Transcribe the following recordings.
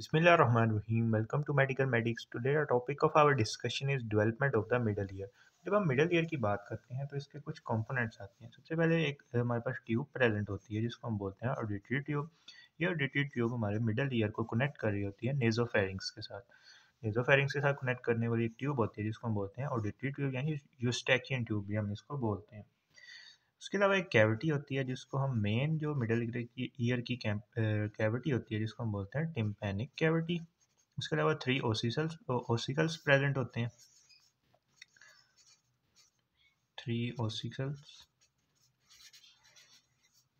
बिसमीम welcome to medical medics today topic of our discussion is development of the middle ear जब हम middle ear की बात करते हैं तो इसके कुछ कंपोनेंट्स आते हैं सबसे पहले एक हमारे पास ट्यूब प्रेजेंट होती है जिसको हम बोलते हैं ऑडिटरी ट्यूब ये ऑडिटरी ट्यूब हमारे मिडल ईयर को कनेक्ट कर रही होती है नेजोफेरिंग्स के साथ नेजोफेरिंग्स के साथ कनेक्ट करने वाली एक ट्यूब होती है जिसको हम बोलते हैं ऑडिटरी ट्यूब यानी यूस्टैकियन ट्यूब भी हम इसको बोलते हैं उसके अलावा एक कैविटी होती है जिसको हम मेन जो मिडल ईयर की कैविटी होती है जिसको हम बोलते हैं टिम्पैनिक कैविटी उसके अलावा थ्री ओसिकल्स ओसिकल्स प्रेजेंट होते हैं थ्री ओसिकल्स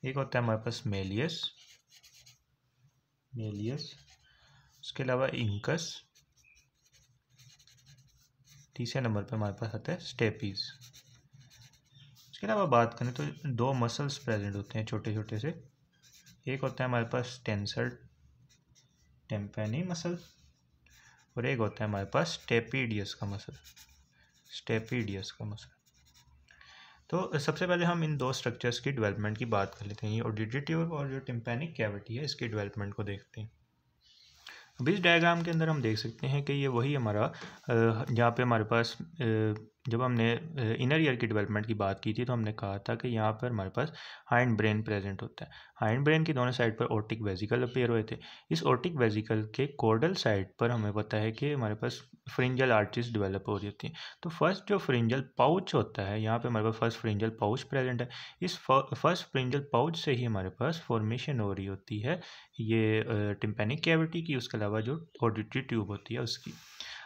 एक होता है हमारे पास मेलियस मेलियस उसके अलावा इंकस तीसरे नंबर पे हमारे पास आता है स्टेपीज़ इसके अलावा बात करें तो दो मसल्स प्रेजेंट होते हैं छोटे छोटे से एक होता है हमारे पास टेंसर टेम्पेनी मसल और एक होता है हमारे पास स्टेपीडियस का मसल स्टेपीडियस का मसल तो सबसे पहले हम इन दो स्ट्रक्चर्स की डेवलपमेंट की बात कर लेते हैं ये ऑडिटिटिव और जो टिम्पेनिक कैविटी है इसकी डेवलपमेंट को देखते हैं अब इस डायग्राम के अंदर हम देख सकते हैं कि ये वही हमारा जहाँ पे हमारे पास जब हमने इनर ईयर की डेवलपमेंट की बात की थी तो हमने कहा था कि यहाँ पर हमारे पास हाइंड ब्रेन प्रेजेंट होता है हाइंड ब्रेन के दोनों साइड पर ऑर्टिक वेजिकल अपेयर हुए थे इस ऑर्टिक वेजिकल के कोर्डल साइड पर हमें पता है कि हमारे पास फ्रिंजल आर्टिस डेवलप हो रही होती है तो फर्स्ट जो फ्रिंजल पाउच होता है यहाँ पर हमारे पास फर्स्ट फ्रिंजल पाउच प्रेजेंट है इस फर्स्ट फ्रिंजल पाउच से ही हमारे पास फॉर्मेशन हो रही होती है ये टिम्पेनिक कैविटी की उसके अलावा जो ऑडिटरी ट्यूब होती है उसकी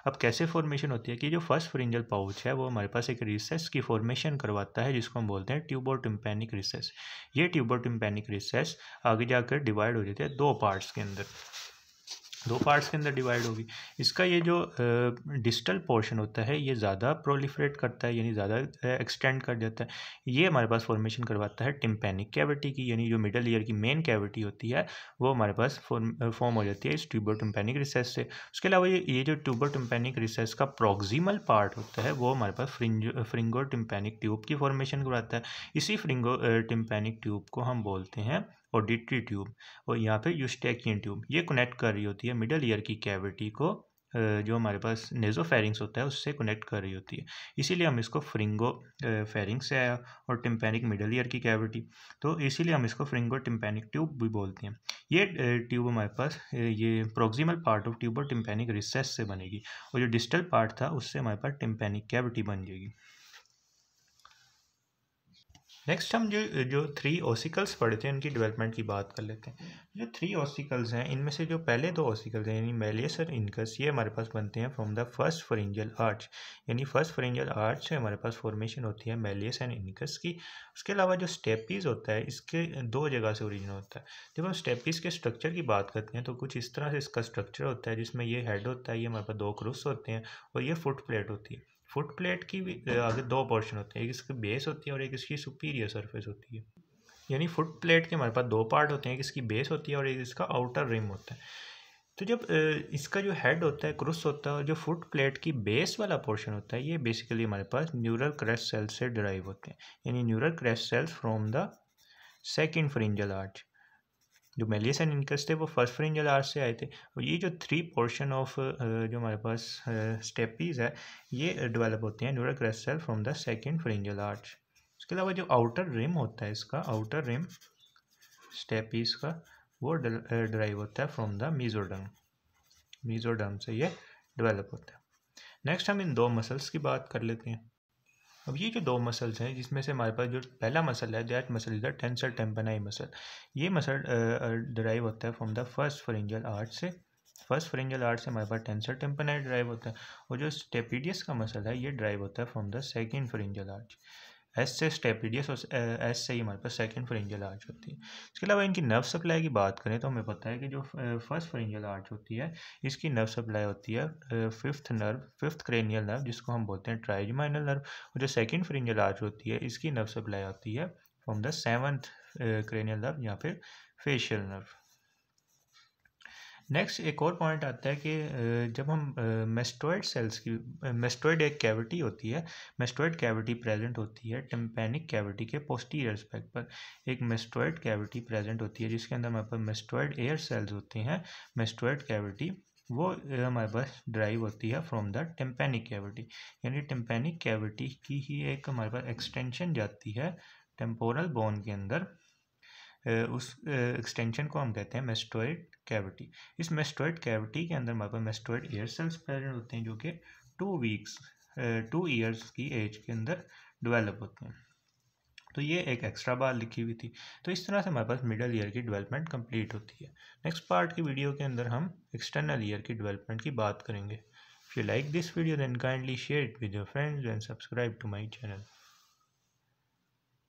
अब कैसे फॉर्मेशन होती है कि जो फर्स्ट फ्रिंजल पाउच है वो हमारे पास एक रिसेस की फॉर्मेशन करवाता है जिसको हम बोलते हैं ट्यूबर टिम्पेनिक रिसेस ये ट्यूबर टिम्पेनिक रिसेस आगे जाकर डिवाइड हो जाती है दो पार्ट्स के अंदर दो पार्ट्स के अंदर डिवाइड होगी इसका ये जो डिजिटल पोर्शन होता है ये ज़्यादा प्रोलिफरेट करता है यानी ज़्यादा एक्सटेंड कर देता है ये हमारे पास फॉर्मेशन करवाता है टिम्पेनिक कैविटी की यानी जो मिडल ईयर की मेन कैविटी होती है वो हमारे पास फॉर्म हो जाती है इस ट्यूबर टिम्पेनिक रिसेस से उसके अलावा ये ये जो ट्यूबर टिम्पेनिक रिसेस का प्रोक्सिमल पार्ट होता है वो हमारे पास फ्रिंज फ्रिंगो टिम्पेनिक ट्यूब की फॉर्मेशन करवाता है इसी फ्रिंगो टिम्पेनिक ट्यूब को हम बोलते हैं और डिट्री ट्यूब और यहाँ पे यूस्टेकियन ट्यूब ये कनेक्ट कर रही होती है मिडल ईयर की कैविटी को जो हमारे पास नेजो फेरिंग्स होता है उससे कनेक्ट कर रही होती है इसीलिए हम इसको फ्रिंगो फेरिंग्स है और टिम्पेनिक मिडल ईयर की कैविटी तो इसीलिए हम इसको फ्रिंगो टिम्पेनिक ट्यूब भी बोलते हैं ये ट्यूब हमारे पास ये प्रोक्सिमल पार्ट ऑफ ट्यूब और टिम्पेनिक रिसेस से बनेगी और जो डिस्टल पार्ट था उससे हमारे पास टिम्पेनिक कैविटी बन जाएगी नेक्स्ट हम जो जो थ्री ओसिकल्स पढ़े थे उनकी डेवलपमेंट की बात कर लेते हैं जो थ्री ओसिकल्स हैं इनमें से जो पहले दो ओसिकल्स हैं यानी मेलियस और इनकस ये हमारे पास बनते हैं from the first pharyngeal arch यानी फर्स्ट फरेंजियल आर्च से हमारे पास फॉर्मेशन होती है मेलियस एंड इनकस की उसके अलावा जो स्टेपीज होता है इसके दो जगह से ओरिजिन होता है जब हम स्टेपीज के स्ट्रक्चर की बात करते हैं तो कुछ इस तरह से इसका स्ट्रक्चर होता है जिसमें ये हेड होता है ये हमारे पास दो क्रूस होते हैं और ये फुट प्लेट होती है फुट प्लेट की भी आगे दो पोर्शन होते हैं एक इसकी बेस होती है और एक इसकी सुपीरियर सरफेस होती है यानी फुट प्लेट के हमारे पास दो पार्ट होते हैं एक इसकी बेस होती है और एक इसका आउटर रिम होता है तो जब इसका जो हेड होता है क्रुस होता है और जो फुट प्लेट की बेस वाला पोर्शन होता है ये बेसिकली हमारे पास न्यूरल क्रेस्ट सेल्स से ड्राइव होते हैं यानी neural crest cells from the second pharyngeal arch जो मेलियस एंड इनकस थे वो फर्स्ट फ्रिंजल आर्ट से आए थे और ये जो थ्री पोर्शन ऑफ जो हमारे पास स्टेपीज है ये डेवलप होते हैं ड्यूरा क्रेस्टल from the second pharyngeal arch उसके अलावा जो आउटर रिम होता है इसका आउटर रिम स्टेपीज का वो ड्राइव होता है फ्रॉम द मीजोडम मीजोडम से ये डेवलप होता है नेक्स्ट हम इन दो मसल्स की बात कर लेते हैं अब ये जो दो मसल्स हैं जिसमें से हमारे पास जो पहला मसल है that muscle is the tensor tympani muscle ये मसल डराइव होता है from the first pharyngeal arch से फर्स्ट फ्रेंजल आर्ट से हमारे पास टेंसर टेम्पनाई ड्राइव होता है और जो स्टेपिडियस का मसल है ये ड्राइव होता है from the second pharyngeal arch S से स्टेपीडियस और एस से ही हमारे पास सेकेंड फ्रेंजल आर्च होती है इसके अलावा इनकी नर्व सप्लाई की बात करें तो हमें पता है कि जो फर्स्ट फ्रेंजल आर्च होती है इसकी नर्व सप्लाई होती है fifth nerve fifth cranial nerve जिसको हम बोलते हैं ट्राइजमाइनल नर्व और जो सेकेंड फ्रेंजल आर्च होती है इसकी नर्व सप्लाई होती है from the seventh cranial nerve या फिर फेशियल नर्व नेक्स्ट एक और पॉइंट आता है कि जब हम मेस्टोइड सेल्स की मेस्टोइड एक कैविटी होती है मेस्टोइड कैविटी प्रेजेंट होती है टिम्पेनिक कैविटी के पोस्टीरियर स्पेक पर एक मेस्टोइड कैविटी प्रेजेंट होती है जिसके अंदर हमारे पास मेस्टोइड एयर सेल्स होते हैं मेस्टोइड कैविटी वो हमारे पास ड्राइव होती है फ्रॉम द टेम्पेनिक कैविटी यानी टिम्पेनिक कैविटी की ही एक हमारे पास एक्सटेंशन जाती है टेम्पोरल बोन के अंदर उस एक्सटेंशन को हम कहते हैं मेस्टोइड कैविटी इस मेस्टोइड कैविटी के अंदर हमारे पास मेस्टोइड एयर सेल्स प्रेजेंट होते हैं जो कि टू वीक्स टू ईयर्स की एज के अंदर डेवलप होते हैं तो ये एक एक्स्ट्रा बार लिखी हुई थी तो इस तरह से हमारे पास मिडल ईयर की डेवलपमेंट कंप्लीट होती है नेक्स्ट पार्ट की वीडियो के अंदर हम एक्सटर्नल ईयर की डेवलपमेंट की बात करेंगे if you like this video then kindly share it with your friends and subscribe to my channel